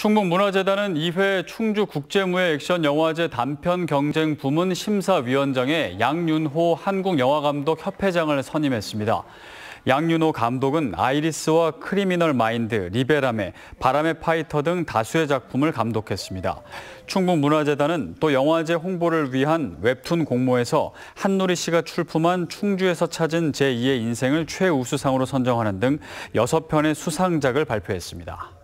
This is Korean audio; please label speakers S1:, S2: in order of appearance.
S1: 충북문화재단은 2회 충주국제무예 액션 영화제 단편 경쟁 부문 심사위원장에 양윤호 한국영화감독협회장을 선임했습니다. 양윤호 감독은 아이리스와 크리미널 마인드, 리베라메, 바람의 파이터 등 다수의 작품을 감독했습니다. 충북문화재단은 또 영화제 홍보를 위한 웹툰 공모에서 한누리 씨가 출품한 충주에서 찾은 제2의 인생을 최우수상으로 선정하는 등 6편의 수상작을 발표했습니다.